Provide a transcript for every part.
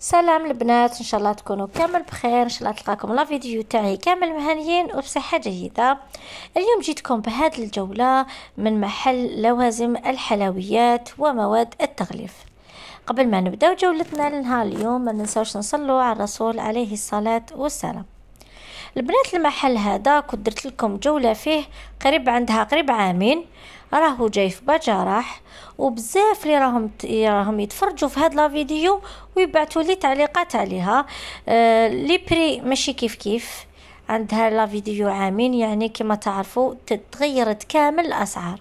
سلام البنات ان شاء الله تكونوا كامل بخير ان شاء الله تلقاكم لا فيديو تاعي كامل مهنيين وبصحه جيده اليوم جيتكم بهذه الجوله من محل لوازم الحلويات ومواد التغليف قبل ما نبداو جولتنا لنهار اليوم ما ننساوش نصلوا على الرسول عليه الصلاه والسلام البنات المحل هذا كنت درت لكم جوله فيه قريب عندها قريب عامين راهو جاي في بجرح وبزاف اللي راهم راهم يتفرجوا في هاد لا فيديو ويبعثوا لي تعليقات عليها آه، لي بري ماشي كيف كيف عندها لا فيديو عامين يعني كما تعرفوا تغيرت كامل الاسعار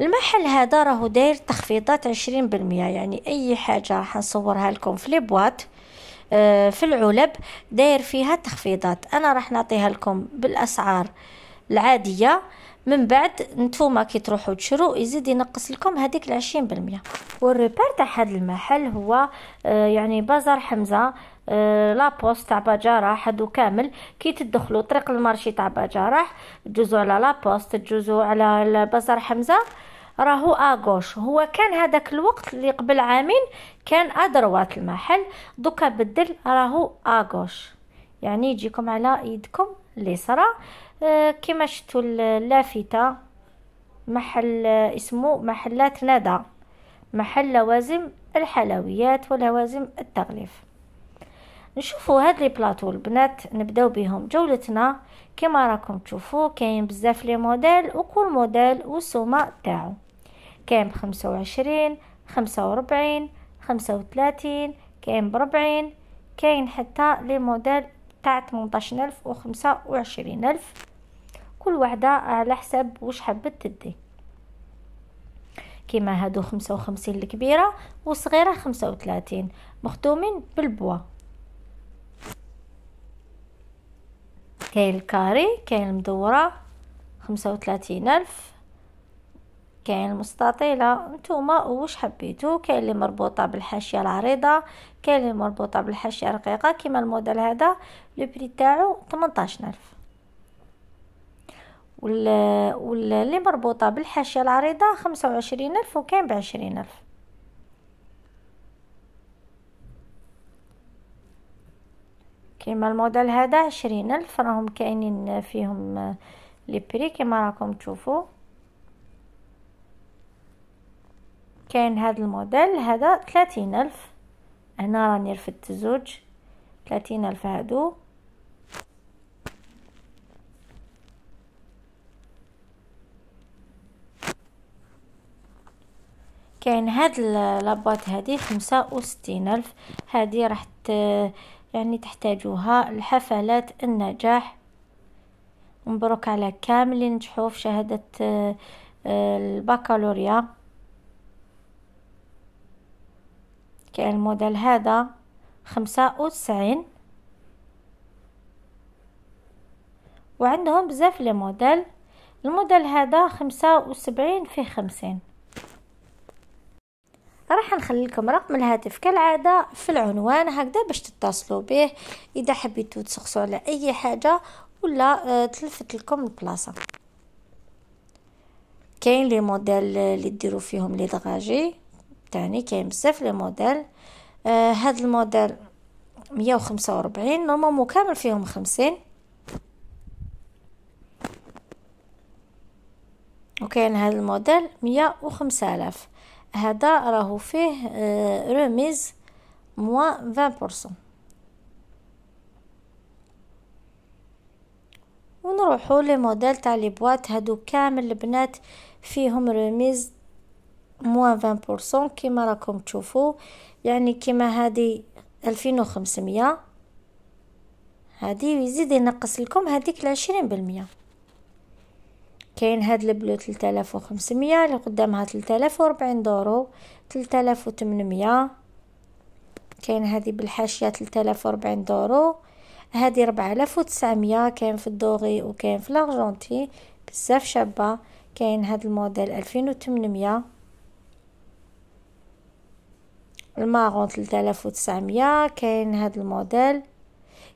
المحل هذا راهو داير تخفيضات عشرين بالمية يعني اي حاجة راح نصورها لكم في لي بواط آه، في العلب داير فيها تخفيضات انا راح نعطيها لكم بالاسعار العادية من بعد نتوما كي تروحوا تشرو يزيد ينقص لكم هذيك العشرين بالمية والريبار تاع هذا المحل هو آه، يعني بازار حمزه آه، لا بوست تاع بجراح هادو كامل كي تدخلوا طريق المارشي تاع بجراح تجوزوا على لا بوست تجوزوا على بازار حمزه راهو اغوش هو كان هذاك الوقت اللي قبل عامين كان ادروات المحل دوكا بدل راهو اغوش يعني يجيكم على يدكم اليسرى آه، كما شفتوا اللافته محل آه، اسمه محلات ندى محل لوازم الحلويات ولوازم التغليف نشوفوا هاد لي بلاطو البنات نبداو بهم جولتنا كما راكم تشوفوا كاين بزاف لي موديل وكل موديل والسومه تاعو كاين بخمسة 25 خمسة 35 خمسة ب كاين بربعين كاين حتى لي موديل تاع 18000 و 25000 كل وحده على حسب واش حبت تدي كيما هادو 55 الكبيرة وصغيرة 35 مختومين بالبوا كاين الكاري كاين المدورة 35000 كاين المستطيله نتوما واش حبيتو كاين اللي مربوطه بالحاشيه العريضه كاين اللي مربوطه بالحاشيه الرقيقه كيما الموديل هذا لو بري تاعو 18000 وال واللي مربوطه بالحاشيه العريضه 25000 وكاين ب 20000 كيما الموديل هذا 20000 راهم كاينين فيهم لي بري كيما راكم تشوفوا كاين هذا الموديل هذا ثلاثين ألف هنا راني رفدت زوج ثلاثين ألف هادو كاين هاد لاباط هادي خمسة وستين ألف هادي راح يعني تحتاجوها لحفلات النجاح مبروك على كامل اللي نجحوا في شهادة آه، البكالوريا الموديل هذا خمسة وتسعين وعندهم بزاف لي موديل الموديل هذا خمسة وسبعين في خمسين راح نخلي لكم رقم الهاتف كالعادة في العنوان هكذا باش تتصلوا به إذا حبيتوا تسخصوا على أي حاجة ولا آه، تلفت لكم البلاصة كاين لي موديل اللي ديروا فيهم لي دغاجي تاني كاين بزاف لي موديل آه هاد الموديل مية وخمسة وربعين نورمالمون كامل فيهم خمسين وكاين هاد الموديل مية وخمسة آلاف هذا راهو فيه آه روميز موا فان بورسون ونروحو لي موديل تاع لي بواط هادو كامل البنات فيهم ريميز موان فان بورسون كيما راكم تشوفوا يعني كيما هادي ألفين هذه هادي يزيد ينقص لكم هاديك العشرين بالمية كاين هاد البلو 3500 اللي قدامها 3040 دورو 3800 كاين هذه بالحاشيه 3040 دورو هذه 4900 كاين في الدوغي وكاين في الارجنتي بزاف شابه كاين هاد الموديل 2800 الماغون 3900 كاين هذا الموديل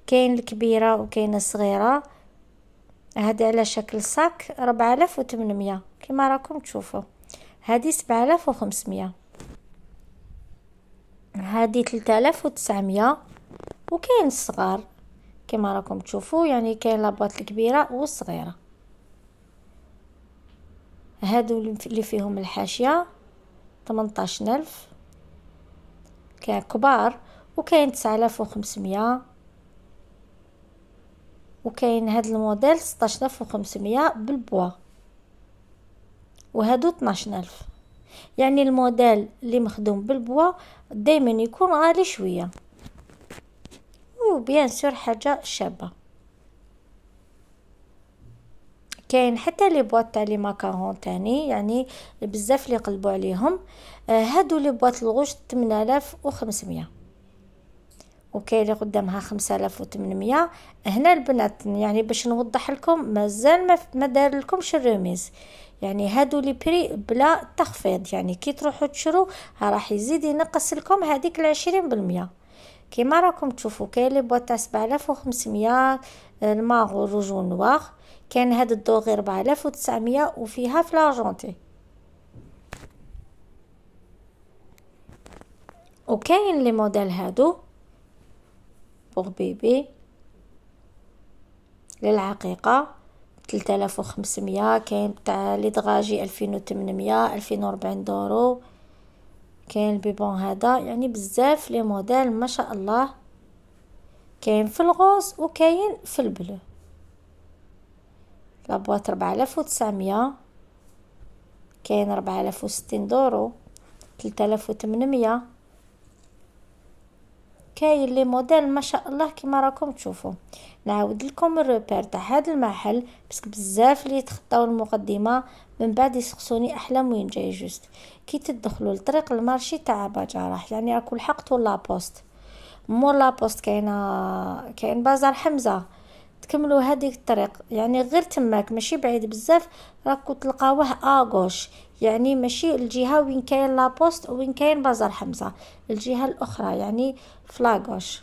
كاين الكبيره وكاين الصغيره هذا على شكل ساك 4800 كما راكم تشوفوا هذه 7500 هذه 3900 وكاين الصغار كما راكم تشوفوا يعني كاين لاباط الكبيره والصغيره هادو اللي فيهم الحاشيه 18000 كاين كبار وكاين 9500 وكاين هاد الموديل ستاشلاف بالبوا وهادو 12000 يعني الموديل اللي مخدوم بالبوا دايما يكون غالي شويه وبيان سور حاجه شابه كاين حتى لي بواط تاع لي ماكارون تاني يعني بزاف لي قلبوا عليهم آه، هادو لي بواط الغوش 8500 وكاين اللي قدامها 5800 هنا البنات يعني باش نوضح لكم مازال ما, ما دار لكمش الرميز يعني هادو لي بري بلا تخفيض يعني كي تروحوا تشرو راح يزيد ينقص لكم هذيك العشرين بالمية كيما راكم تشوفوا كاين لي بواط تاع 7500 آه، الماغ والروج نوار كان هاد الدور غير 4900 وفيها في لارجونتي وكاين لي موديل هادو بوغ بيبي للعقيقة 3500 كاين تاع لي دراجي 2800 2040 دورو كاين البيبون هذا يعني بزاف لي موديل ما شاء الله كاين في الغوز وكاين في البلو لابواط ربعلاف وتسعمية كاين ربعلاف وستين دورو تلتالاف وتمنمية كاين لي موديل ما شاء الله كما راكم تشوفوا نعاود لكم الروبير تاع هذا المحل باسكو بزاف اللي تخطاو المقدمه من بعد يسقسوني احلام وين جاي جوست كي تدخلوا لطريق المارشي تاع راح يعني راكو لحقتوا لابوست مور لابوست كاينه كاين بازار حمزه تكملوا هذيك الطريق يعني غير تماك ماشي بعيد بزاف راكو تلقاوه اغوش يعني ماشي الجهه وين كاين لابوست وين كاين بازار حمزه الجهه الاخرى يعني فلاغوش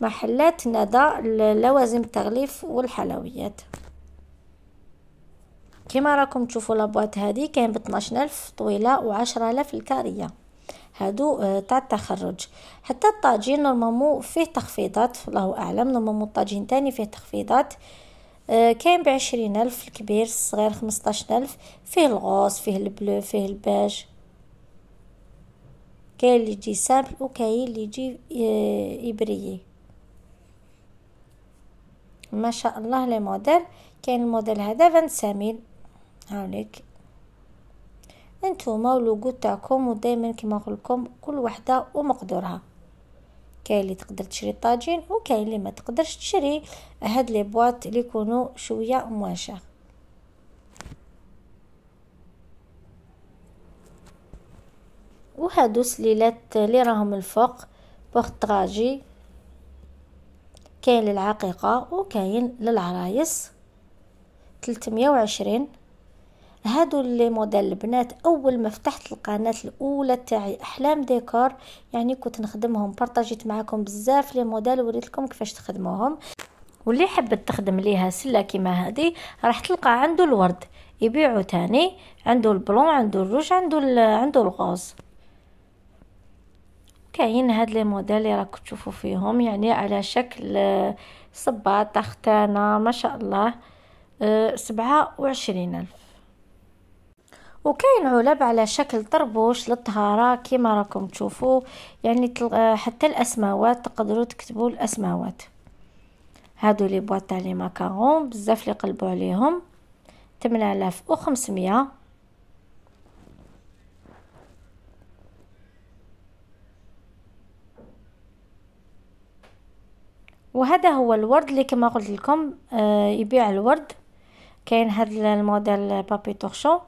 محلات ندى لوازم التغليف والحلويات كما راكم تشوفوا لابوات هذه كاين ب 12000 طويله و 10000 الكاريه هادو آه، تاع التخرج حتى الطاجين نورمالمون فيه تخفيضات الله اعلم نورمالمون الطاجين تاني فيه تخفيضات آه، كاين بعشرين الف الكبير الصغير خمسطاش الف فيه الغوص فيه البلو فيه الباج كاين اللي يجي سامبل وكاين اللي يجي آه، ابريي ما شاء الله لي موديل كاين الموديل هذا سامين هاوليك انتوما والوجود تاعكم ودايما كما قلتلكم كل وحده ومقدورها كاين اللي تقدر تشري طاجين وكاين اللي ما تقدرش تشري هاد لي بواط اللي يكونوا شويه موان وهادو سليلات اللي راهم الفوق بورتراجي كاين للعقيقه وكاين للعرايس 320 هادو لي موديل البنات اول ما فتحت القناه الاولى تاعي احلام ديكور يعني كنت نخدمهم بارطاجيت معاكم بزاف لي موديل وريت لكم كيفاش تخدموهم واللي حبت تخدم ليها سله كيما هذه راح تلقى عنده الورد يبيعو تاني عنده البلون عنده الروج عنده عنده الغوز كاين هاد لي موديل اللي راكم تشوفوا فيهم يعني على شكل صباط ختانه ما شاء الله أه، سبعة وعشرين ألف وكاين علب على شكل طربوش للطهاره كما راكم تشوفوا يعني حتى الاسماوات تقدروا تكتبوا الاسماوات هادو لي بواط تاع لي ماكارون بزاف لي قلبوا عليهم 8500 وهذا هو الورد اللي كما قلت لكم آه، يبيع الورد كاين هذا الموديل بابي تورشون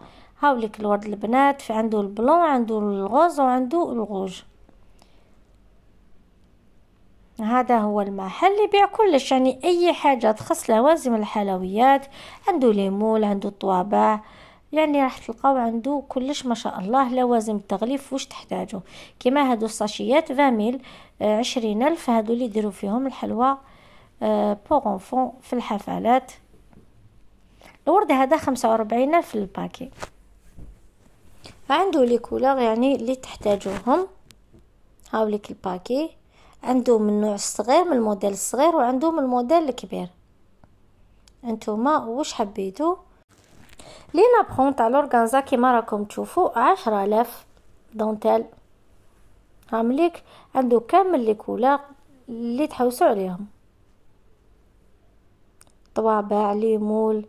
هاوليك الورد البنات في عنده البلون عنده الغوز وعنده الغوج هذا هو المحل اللي يبيع كلش يعني اي حاجه تخص لوازم الحلويات عنده ليمول عنده الطوابع يعني راح تلقاو عنده كلش ما شاء الله لوازم التغليف واش تحتاجو كيما هادو الساشيات فاميل آه، عشرين الف هادو اللي يديروا فيهم الحلوى آه، بوغ اونفون في الحفلات الورد هذا خمسة وربعين الف الباكي عنده لي كولور يعني اللي تحتاجوهم هاوليك الباكي عنده من النوع الصغير من الموديل الصغير وعنده من الموديل الكبير انتوما واش حبيتو لي بخون تاع لورغانزا كيما راكم تشوفوا عشرة الاف دونتيل هامليك عنده كامل لي كولور اللي تحوسوا عليهم طوابع لي مول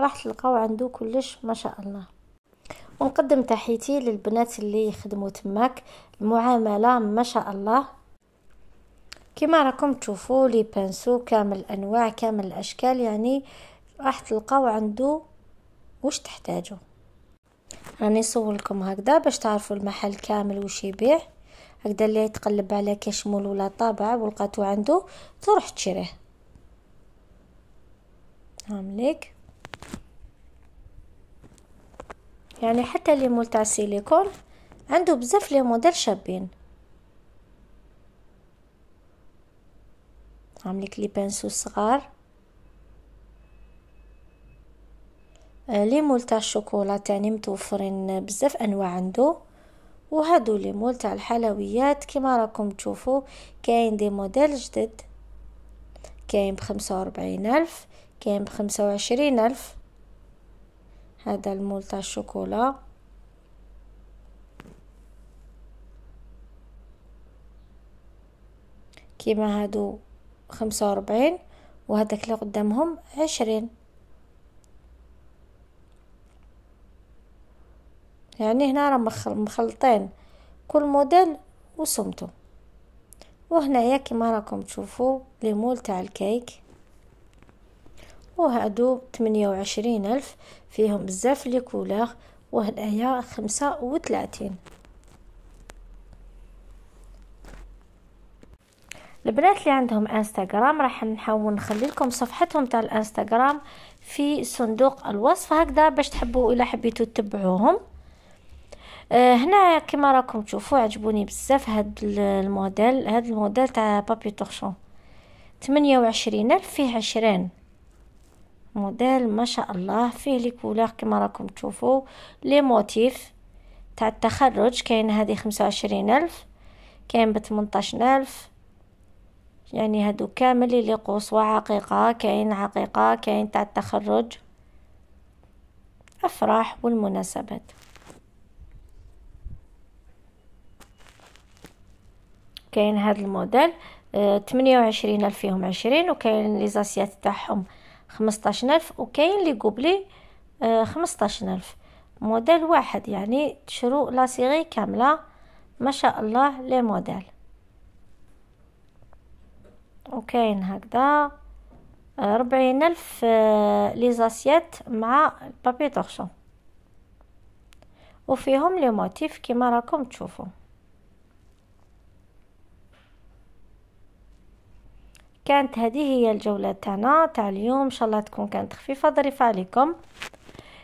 راح تلقاو عنده كلش ما شاء الله ونقدم تحيتي للبنات اللي يخدموا تماك المعامله ما شاء الله كما راكم تشوفوا لي بانسو كامل الانواع كامل الاشكال يعني راح تلقاو عنده واش تحتاجوا راني نصور لكم هكذا باش تعرفوا المحل كامل واش يبيع هكذا اللي يتقلب على كشمول ولا طابعة ولقاتو عنده تروح تشريه هامليك يعني حتى اللي مول تاع السيليكون عنده بزاف لي موديل شابين عاملك لي بانسو صغار آه، لي مول تاع الشوكولا تاني متوفرين بزاف انواع عنده وهادو لي مول تاع الحلويات كيما راكم تشوفوا كاين دي موديل جدد كاين بخمسة وأربعين ألف كاين بخمسة وعشرين ألف هذا المولتا الشوكولا كيما هادو خمسة وربعين وهذاك اللي قدامهم عشرين يعني هنا راه مخل مخلطين كل موديل وسمته وهنايا كيما راكم تشوفوا مول تاع الكيك وهادو تمنية وعشرين ألف فيهم بزاف لي كولوغ وهنايا خمسة وثلاثين البنات اللي عندهم انستغرام راح نحاول نخلي لكم صفحتهم تاع الانستغرام في صندوق الوصف هكذا باش تحبوا الا حبيتوا تتبعوهم آه هنا كما راكم تشوفوا عجبوني بزاف هاد الموديل هاد الموديل تاع بابي تورشون 28000 الف فيه 20 موديل ما شاء الله فيه لي كولور كما راكم تشوفوا لي موتيف تاع التخرج كاين هذه خمسة الف كاين ب الف يعني هادو كامل لي قوس وعقيقة كاين عقيقة كاين تاع التخرج أفراح والمناسبات كاين هاد الموديل آه، تمنية الف فيهم عشرين وكاين لي زاسيات تاعهم خمسطاشن ألف وكاين لي كوبلي آه، خمسطاشن ألف موديل واحد يعني تشرو لا سيغي كامله ما شاء الله لي موديل وكاين هكذا آه، ربعين ألف آه، لي زاسيات مع بابي طرشون وفيهم لي موتيف كيما راكم تشوفوا كانت هذه هي الجولة تاعنا تاع اليوم ان شاء الله تكون كانت خفيفة ظريفة عليكم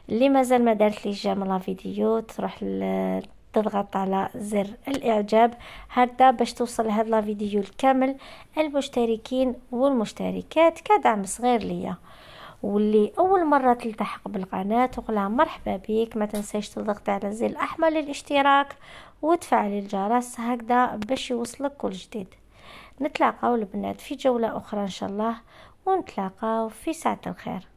اللي مازال ما دارت لي جيم لا فيديو تروح تضغط على زر الاعجاب هكذا باش توصل هاد لا فيديو الكامل المشتركين والمشتركات كدعم صغير ليا واللي اول مره تلتحق بالقناه وقلها مرحبا بك ما تنساش تضغط على الزر الاحمر للاشتراك وتفعل الجرس هكذا باش يوصلك كل جديد نتلاقاو البنات في جولة أخرى إن شاء الله ونتلاقاو في ساعة الخير